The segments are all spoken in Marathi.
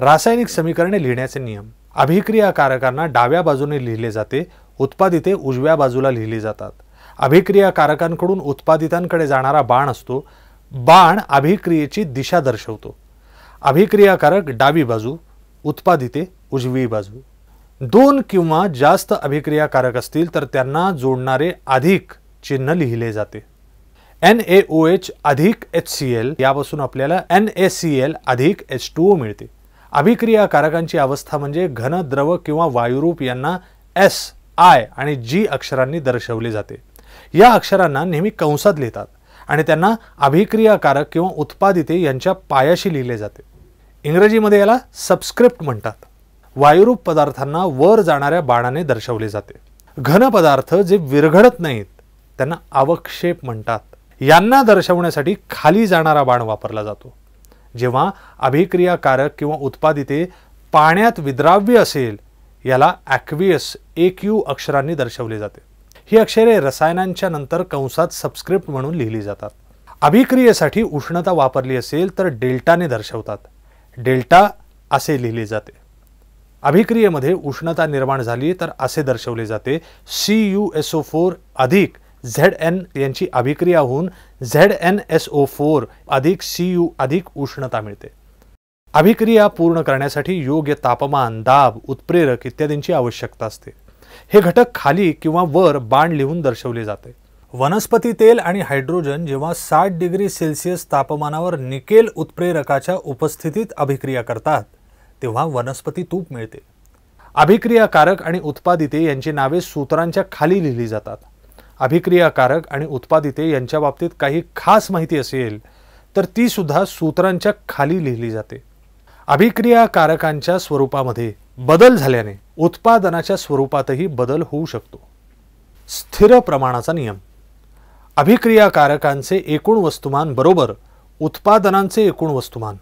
रासायनिक समीकरणे लिहिण्याचे नियम अभिक्रियाकारकांना डाव्या बाजूने लिहिले जाते उत्पादिते उजव्या बाजूला लिहिली जातात अभिक्रियाकारकांकडून उत्पादितांकडे जाणारा बाण असतो बाण अभिक्रियेची दिशा दर्शवतो अभिक्रियाकारक डावी बाजू उत्पादिते उजवी बाजू दोन किंवा जास्त अभिक्रियाकारक असतील तर त्यांना जोडणारे अधिक चिन्ह लिहिले जाते एन ए ओ एच अधिक एच सी एल यापासून आपल्याला एन ए सी एल अधिक एच टू ओ मिळते अभिक्रिया कारकांची अवस्था म्हणजे घन द्रव किंवा वायुरूप यांना एस आय आणि जी अक्षरांनी दर्शवली जाते या अक्षरांना नेहमी कंसात लिहितात आणि त्यांना अभिक्रियाकारक किंवा उत्पादिते यांच्या पायाशी लिहिले जाते इंग्रजीमध्ये याला सबस्क्रिप्ट म्हणतात वायुरूप पदार्थांना वर जाणाऱ्या बाणाने दर्शवले जाते घन पदार्थ जे विरघडत नाहीत त्यांना अवक्षेप म्हणतात यांना दर्शवण्यासाठी खाली जाणारा बाण वापरला जातो जेव्हा अभिक्रियाकारक किंवा उत्पादिते पाण्यात विद्राव्य असेल याला ॲक्वियस एक यू अक्षरांनी दर्शवले जाते ही अक्षरे रसायनांच्या नंतर कंसात सबस्क्रिप्ट म्हणून लिहिली जातात अभिक्रियेसाठी उष्णता वापरली असेल तर डेल्टाने दर्शवतात डेल्टा असे लिहिले जाते अभिक्रियेमध्ये उष्णता निर्माण झाली तर असे दर्शवले जाते C U S O four अधिक झेड एन यांची अभिक्रिया होऊन Z N S O four अधिक सी यू अधिक उष्णता मिळते अभिक्रिया पूर्ण करण्यासाठी योग्य तापमान दाब उत्प्रेरक इत्यादींची आवश्यकता असते हे घटक खाली किंवा वर बाण लिहून दर्शवले जाते वनस्पती तेल आणि हायड्रोजन जेव्हा साठ डिग्री सेल्सिअस तापमानावर निकेल उत्प्रेरकाच्या उपस्थितीत अभिक्रिया करतात तेव्हा वनस्पती तूप मिळते अभिक्रियाकारक आणि उत्पादिते यांची नावे सूत्रांच्या खाली लिहिली जातात अभिक्रियाकारक आणि उत्पादिते यांच्या बाबतीत काही खास माहिती असेल तर ती सुद्धा सूत्रांच्या खाली लिहिली जाते अभिक्रियाकारकांच्या स्वरूपामध्ये बदल झाल्याने उत्पादनाच्या स्वरूपातही बदल होऊ शकतो स्थिर प्रमाणाचा नियम अभिक्रियाकारकांचे एकूण वस्तुमान बरोबर उत्पादनांचे एकूण वस्तुमान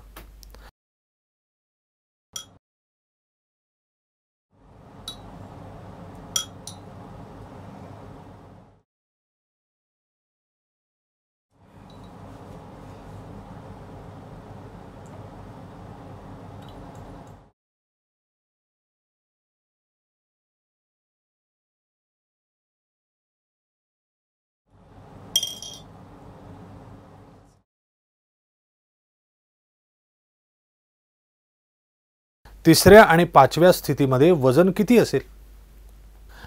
तिसऱ्या आणि पाचव्या स्थितीमध्ये वजन किती असेल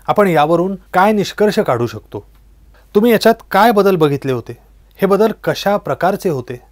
आपण यावरून काय निष्कर्ष काढू शकतो तुम्ही याच्यात काय बदल बघितले होते हे बदल कशा प्रकारचे होते